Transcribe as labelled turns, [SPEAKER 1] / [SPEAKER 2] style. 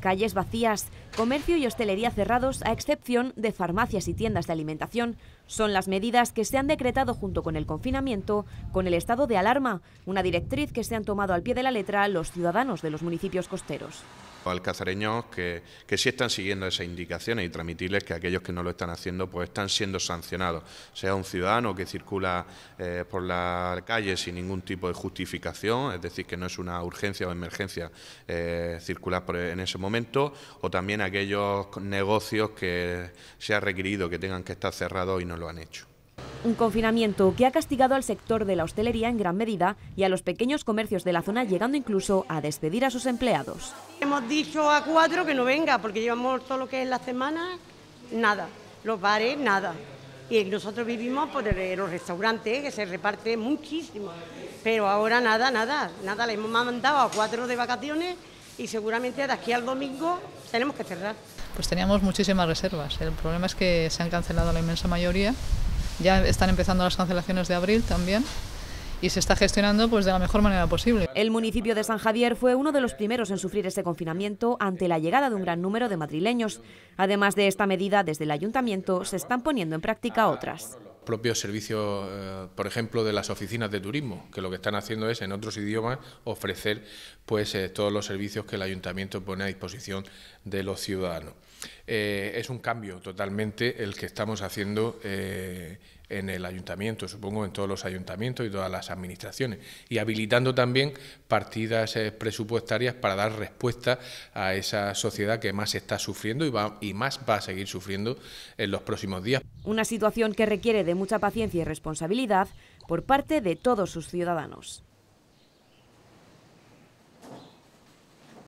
[SPEAKER 1] calles vacías, comercio y hostelería cerrados a excepción de farmacias y tiendas de alimentación. Son las medidas que se han decretado junto con el confinamiento, con el estado de alarma, una directriz que se han tomado al pie de la letra los ciudadanos de los municipios costeros
[SPEAKER 2] alcazareños que, que sí están siguiendo esas indicaciones y transmitirles que aquellos que no lo están haciendo pues están siendo sancionados, sea un ciudadano que circula eh, por la calle sin ningún tipo de justificación, es decir, que no es una urgencia o emergencia eh, circular en ese momento, o también aquellos negocios que se ha requerido que tengan que estar cerrados y no lo han hecho.
[SPEAKER 1] Un confinamiento que ha castigado al sector de la hostelería en gran medida y a los pequeños comercios de la zona, llegando incluso a despedir a sus empleados.
[SPEAKER 3] Hemos dicho a cuatro que no venga, porque llevamos todo lo que es la semana, nada. Los bares, nada. Y nosotros vivimos por pues, los restaurantes, que se reparte muchísimo. Pero ahora nada, nada, nada. Le hemos mandado a cuatro de vacaciones y seguramente de aquí al domingo tenemos que cerrar.
[SPEAKER 4] Pues teníamos muchísimas reservas. El problema es que se han cancelado la inmensa mayoría ya están empezando las cancelaciones de abril también y se está gestionando pues de la mejor manera posible. El municipio de San Javier fue uno de los primeros en sufrir ese confinamiento
[SPEAKER 1] ante la llegada de un gran número de madrileños. Además de esta medida, desde el ayuntamiento se están poniendo en práctica otras
[SPEAKER 5] propios servicios, eh, por ejemplo, de las oficinas de turismo, que lo que están haciendo es, en otros idiomas, ofrecer pues, eh, todos los servicios que el ayuntamiento pone a disposición de los ciudadanos. Eh, es un cambio totalmente el que estamos haciendo en el ayuntamiento, supongo en todos los ayuntamientos y todas las administraciones, y habilitando también partidas eh, presupuestarias para dar respuesta a esa sociedad que más está sufriendo y más va a seguir sufriendo en los próximos días.
[SPEAKER 1] Una situación que requiere de mucha paciencia y responsabilidad por parte de todos sus ciudadanos.